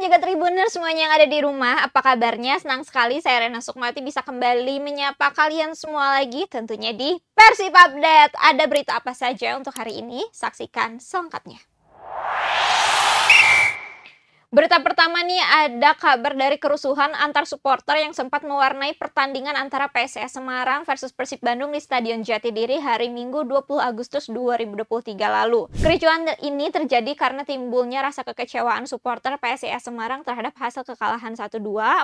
juga Tribuner semuanya yang ada di rumah, apa kabarnya? Senang sekali saya Rena Sukmati bisa kembali menyapa kalian semua lagi tentunya di versi Update. Ada berita apa saja untuk hari ini? Saksikan selengkapnya. Berita pertama nih ada kabar dari kerusuhan antar supporter yang sempat mewarnai pertandingan antara PSS Semarang versus Persib Bandung di Stadion Jatidiri hari Minggu 20 Agustus 2023 lalu. Kericuan ini terjadi karena timbulnya rasa kekecewaan supporter PSS Semarang terhadap hasil kekalahan 1-2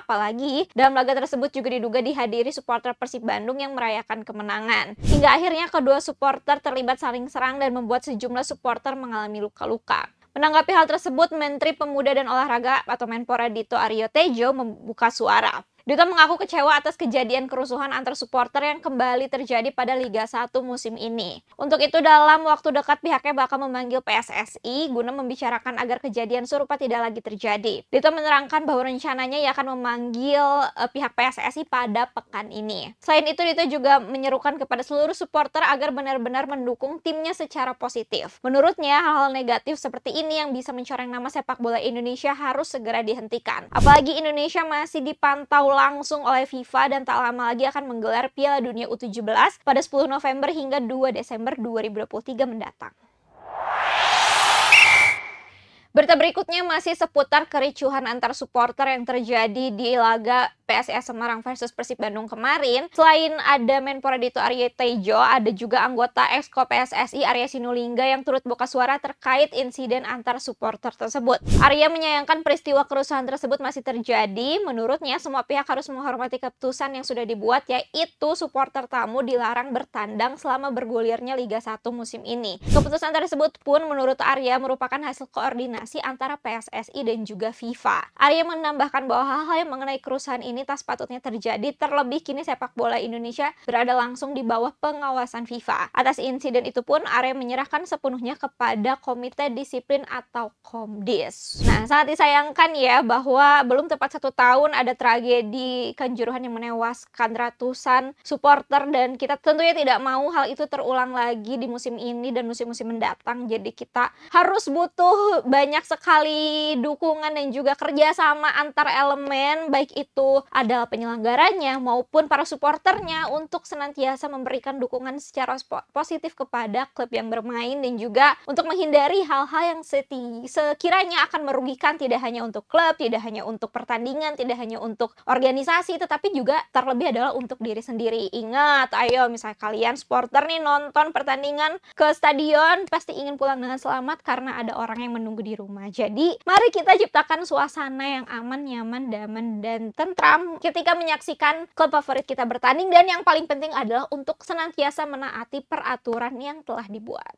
apalagi dalam laga tersebut juga diduga dihadiri supporter Persib Bandung yang merayakan kemenangan. Hingga akhirnya kedua supporter terlibat saling serang dan membuat sejumlah supporter mengalami luka-luka. Menanggapi hal tersebut, Menteri Pemuda dan Olahraga atau Menpora Dito Aryo Tejo membuka suara. Duta mengaku kecewa atas kejadian kerusuhan antar supporter yang kembali terjadi pada Liga 1 musim ini. Untuk itu dalam waktu dekat pihaknya bakal memanggil PSSI guna membicarakan agar kejadian serupa tidak lagi terjadi. Duta menerangkan bahwa rencananya ia akan memanggil uh, pihak PSSI pada pekan ini. Selain itu Duta juga menyerukan kepada seluruh supporter agar benar-benar mendukung timnya secara positif. Menurutnya hal-hal negatif seperti ini yang bisa mencoreng nama sepak bola Indonesia harus segera dihentikan. Apalagi Indonesia masih dipantau langsung oleh FIFA dan tak lama lagi akan menggelar Piala Dunia U17 pada 10 November hingga 2 Desember 2023 mendatang. Berita berikutnya masih seputar kericuhan antar supporter yang terjadi di laga PSS Semarang versus Persib Bandung kemarin. Selain ada Menpora Dito Arya Tejo, ada juga anggota Exco PSSI Arya Sinulinga yang turut buka suara terkait insiden antar supporter tersebut. Arya menyayangkan peristiwa kerusuhan tersebut masih terjadi. Menurutnya, semua pihak harus menghormati keputusan yang sudah dibuat, yaitu supporter tamu dilarang bertandang selama bergulirnya Liga 1 musim ini. Keputusan tersebut pun menurut Arya merupakan hasil koordinasi koordinasi antara PSSI dan juga FIFA. Arya menambahkan bahwa hal-hal yang mengenai kerusuhan ini tak sepatutnya terjadi, terlebih kini sepak bola Indonesia berada langsung di bawah pengawasan FIFA. Atas insiden itu pun Arya menyerahkan sepenuhnya kepada Komite Disiplin atau Komdis. Nah, saat disayangkan ya bahwa belum tepat satu tahun ada tragedi kanjuruhan yang menewaskan ratusan supporter dan kita tentunya tidak mau hal itu terulang lagi di musim ini dan musim-musim mendatang. Jadi kita harus butuh banyak banyak sekali dukungan dan juga kerjasama antar elemen baik itu adalah penyelenggaranya maupun para supporternya untuk senantiasa memberikan dukungan secara positif kepada klub yang bermain dan juga untuk menghindari hal-hal yang seti sekiranya akan merugikan tidak hanya untuk klub, tidak hanya untuk pertandingan, tidak hanya untuk organisasi tetapi juga terlebih adalah untuk diri sendiri. Ingat, ayo misalnya kalian supporter nih nonton pertandingan ke stadion pasti ingin pulang dengan selamat karena ada orang yang menunggu di rumah. Jadi, mari kita ciptakan suasana yang aman, nyaman, damai dan tentram ketika menyaksikan klub favorit kita bertanding. Dan yang paling penting adalah untuk senantiasa menaati peraturan yang telah dibuat.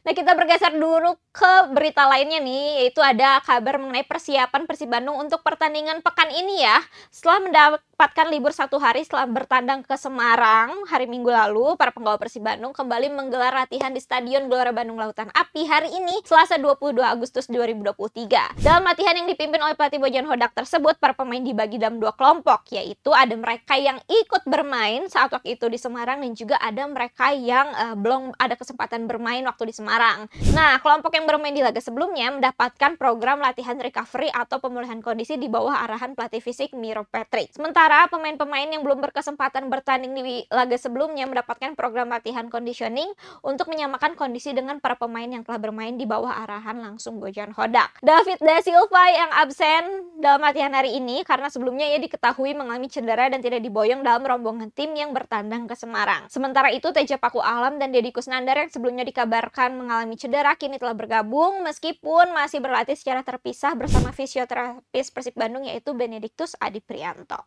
Nah kita bergeser dulu ke berita lainnya nih yaitu ada kabar mengenai persiapan Persib Bandung untuk pertandingan pekan ini ya. Setelah mendapat menyempatkan libur satu hari setelah bertandang ke Semarang hari Minggu lalu, para penggawa Persib Bandung kembali menggelar latihan di Stadion Gelora Bandung Lautan Api hari ini, Selasa 22 Agustus 2023. Dalam latihan yang dipimpin oleh pelatih Bojan Hodak tersebut, para pemain dibagi dalam dua kelompok, yaitu ada mereka yang ikut bermain saat waktu itu di Semarang dan juga ada mereka yang uh, belum ada kesempatan bermain waktu di Semarang. Nah, kelompok yang bermain di laga sebelumnya mendapatkan program latihan recovery atau pemulihan kondisi di bawah arahan pelatih fisik Miro Patrick. Sementara Sementara pemain-pemain yang belum berkesempatan bertanding di laga sebelumnya mendapatkan program latihan conditioning untuk menyamakan kondisi dengan para pemain yang telah bermain di bawah arahan langsung Bojan Hodak. David Da Silva yang absen dalam latihan hari ini karena sebelumnya ia diketahui mengalami cedera dan tidak diboyong dalam rombongan tim yang bertandang ke Semarang. Sementara itu Teja Paku Alam dan Deddy Kusnandar yang sebelumnya dikabarkan mengalami cedera kini telah bergabung meskipun masih berlatih secara terpisah bersama fisioterapis Persib Bandung yaitu Benediktus Adi Prianto.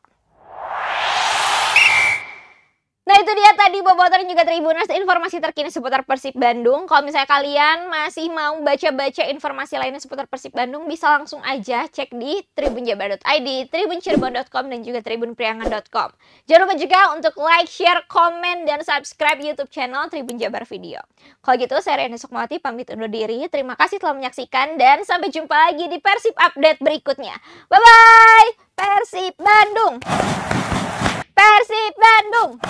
Nah itu dia tadi dan juga Tribunas informasi terkini seputar Persib Bandung. Kalau misalnya kalian masih mau baca-baca informasi lainnya seputar Persib Bandung bisa langsung aja cek di tribunjabar.id, tribuncirebon.com dan juga tribunpriangan.com. Jangan lupa juga untuk like, share, komen, dan subscribe YouTube channel Tribun Jabar Video. Kalau gitu saya Rene Sukmawati pamit undur diri. Terima kasih telah menyaksikan dan sampai jumpa lagi di Persib Update berikutnya. Bye-bye! Persib Bandung! Persib Bandung!